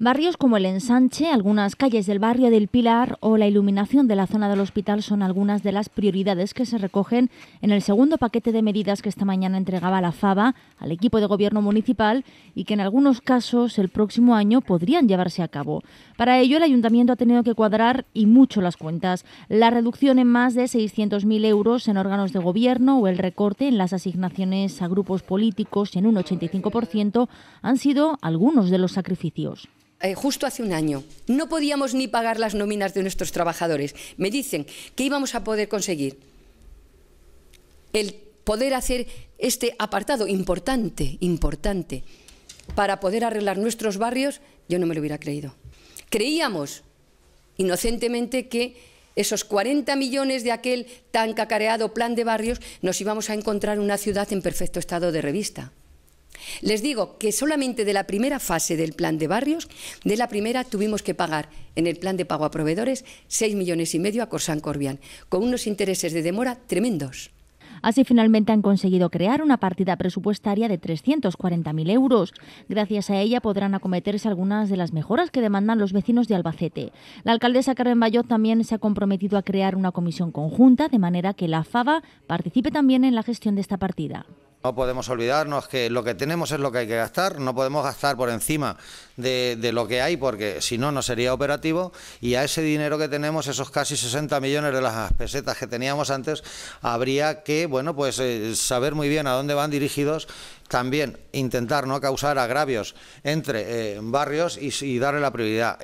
Barrios como el ensanche, algunas calles del barrio del Pilar o la iluminación de la zona del hospital son algunas de las prioridades que se recogen en el segundo paquete de medidas que esta mañana entregaba la FABA al equipo de gobierno municipal y que en algunos casos el próximo año podrían llevarse a cabo. Para ello el ayuntamiento ha tenido que cuadrar y mucho las cuentas. La reducción en más de 600.000 euros en órganos de gobierno o el recorte en las asignaciones a grupos políticos en un 85% han sido algunos de los sacrificios. Eh, justo hace un año. No podíamos ni pagar las nóminas de nuestros trabajadores. Me dicen que íbamos a poder conseguir el poder hacer este apartado importante, importante, para poder arreglar nuestros barrios, yo no me lo hubiera creído. Creíamos inocentemente que esos 40 millones de aquel tan cacareado plan de barrios nos íbamos a encontrar una ciudad en perfecto estado de revista. Les digo que solamente de la primera fase del plan de barrios, de la primera tuvimos que pagar en el plan de pago a proveedores 6 millones y medio a Corsan Corbián, con unos intereses de demora tremendos. Así finalmente han conseguido crear una partida presupuestaria de 340.000 euros. Gracias a ella podrán acometerse algunas de las mejoras que demandan los vecinos de Albacete. La alcaldesa Carmen Bayot también se ha comprometido a crear una comisión conjunta de manera que la FABA participe también en la gestión de esta partida. No podemos olvidarnos que lo que tenemos es lo que hay que gastar, no podemos gastar por encima de, lo que hay porque si no, no sería operativo y a ese dinero que tenemos, esos casi 60 millones de las pesetas que teníamos antes, habría que, bueno, pues eh, saber muy bien a dónde van dirigidos también intentar no causar agravios entre eh, barrios y darle la prioridad.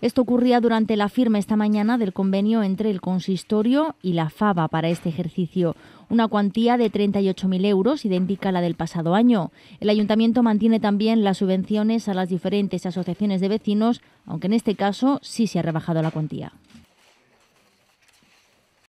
Esto ocurría durante la firma esta mañana del convenio entre el consistorio y la FABA para este ejercicio, una cuantía de 38.000 euros idéntica a la del pasado año. El ayuntamiento mantiene también las subvenciones a las diferentes asociaciones de vecinos, aunque en este caso sí se ha rebajado la cuantía.